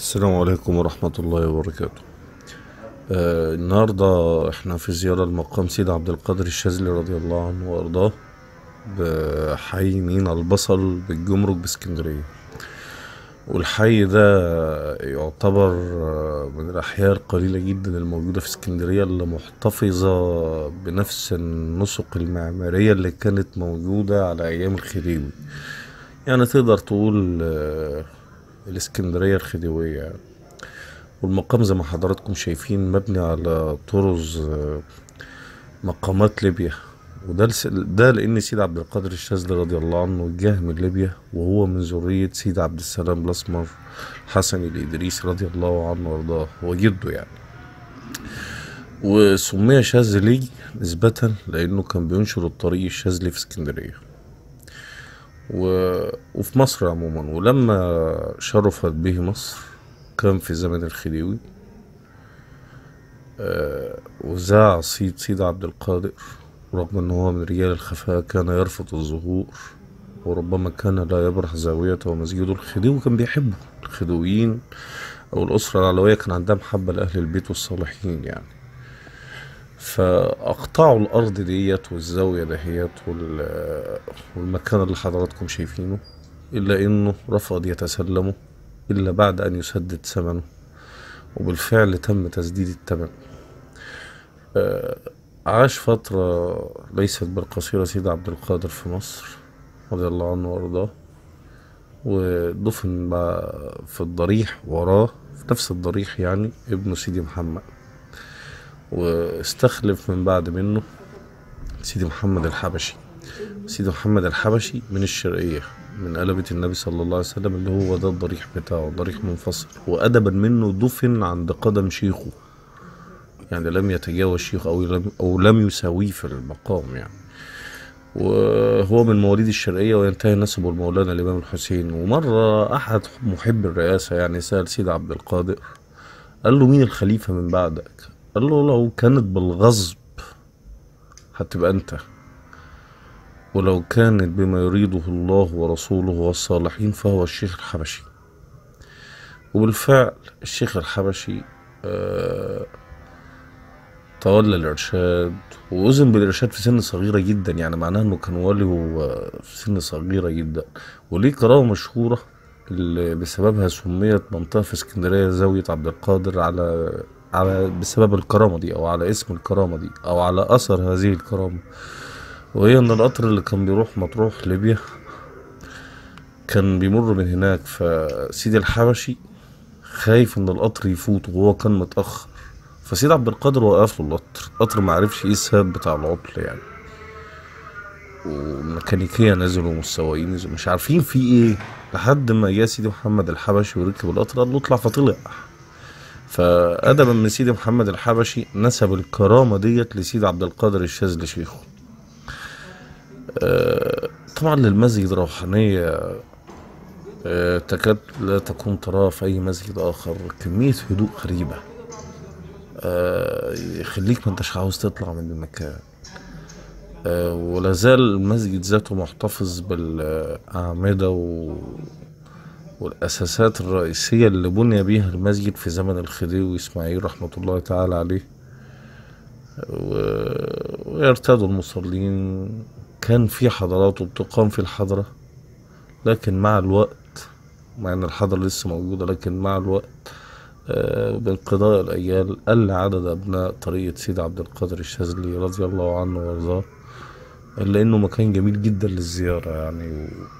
السلام عليكم ورحمة الله وبركاته آه النهاردة احنا في زيارة لمقام سيد عبد القادر الشاذلي رضي الله عنه وارضاه بحي مينا البصل بالجمرك باسكندرية والحي ده يعتبر آه، من الأحياء القليلة جدا الموجودة في اسكندرية اللي محتفظة بنفس النسق المعمارية اللي كانت موجودة على أيام الخديوي يعني تقدر تقول آه الاسكندرية الخديوية يعني. والمقام زي ما حضراتكم شايفين مبني على طرز آه، مقامات ليبيا وده ده لان سيد عبد القادر الشاذلي رضي الله عنه جه من ليبيا وهو من ذريه سيد عبد السلام الاسمر حسن الادريسي رضي الله عنه وارضاه هو جده يعني وسمي شاذلي نسبة لأنه كان بينشر الطريق الشاذلي في اسكندرية و... وفي مصر عموما ولما شرفت به مصر كان في زمن الخديوي آه وزاع سيد سيد عبد القادر رغم ان هو من رجال الخفاء كان يرفض الظهور وربما كان لا يبرح زاويته ومسجده الخديوي كان بيحبه الخديويين او الاسره العلويه كان عندها محبه لاهل البيت والصالحين يعني فاقطعوا الارض ديت والزاويه دهيت والمكان اللي حضراتكم شايفينه الا انه رفض يتسلمه الا بعد ان يسدد ثمنه وبالفعل تم تسديد الثمن آه، عاش فترة ليست بالقصيرة سيد عبد القادر في مصر رضي الله عنه وارضاه ودفن بقى في الضريح وراه في نفس الضريح يعني ابنه سيدي محمد واستخلف من بعد منه سيدي محمد الحبشي سيدي محمد الحبشي من الشرقية من قلبة النبي صلى الله عليه وسلم اللي هو ده الضريح بتاعه ضريح منفصل وأدبا منه دفن عند قدم شيخه يعني لم يتجاوز شيخه أو لم, أو لم يساويه في المقام يعني وهو من مواليد الشرقية وينتهي نسبه لمولانا الإمام الحسين ومرة أحد محب الرئاسة يعني سأل سيد عبد القادر قال له مين الخليفة من بعدك قال له لو كانت بالغصب هتبقى انت ولو كانت بما يريده الله ورسوله والصالحين فهو الشيخ الحبشي وبالفعل الشيخ الحبشي آه تولى الإرشاد وأذن بالإرشاد في سن صغيرة جدا يعني معناها إنه كان والي في سن صغيرة جدا وليه قراءة مشهورة اللي بسببها سميت منطقة في اسكندرية زاوية عبد القادر على على بسبب الكرامة دي أو على اسم الكرامة دي أو على أثر هذه الكرامة وهي إن القطر اللي كان بيروح مطروح ليبيا كان بيمر من هناك فسيدي الحبشي خايف إن القطر يفوت وهو كان متأخر فسيد عبد القادر وقف له القطر القطر ما عرفش إيه السبب بتاع العطل يعني وميكانيكيه نزلوا والسواقين مش عارفين في ايه لحد ما جه سيدي محمد الحبشي وركب القطر قال له اطلع فطلع فأدبا من سيدي محمد الحبشي نسب الكرامة ديت لسيد عبد القادر الشاذلي شيخه آه، طبعا للمسجد روحانية آه، تكاد لا تكون تراها في أي مسجد آخر كمية هدوء غريبة آه، يخليك ما انتش عاوز تطلع من المكان ولا زال المسجد ذاته محتفظ بالأعمدة و والأساسات الرئيسية اللي بني بيها المسجد في زمن الخديوي إسماعيل رحمة الله تعالى عليه ويرتادوا المصلين كان في حضرات وبتقام في الحضرة لكن مع الوقت مع ان الحضرة لسه موجودة لكن مع الوقت آه، بانقضاء الأيام قل عدد أبناء طريقة سيد عبد القادر الشاذلي رضي الله عنه وارضاه إلا أنه مكان جميل جدا للزيارة يعني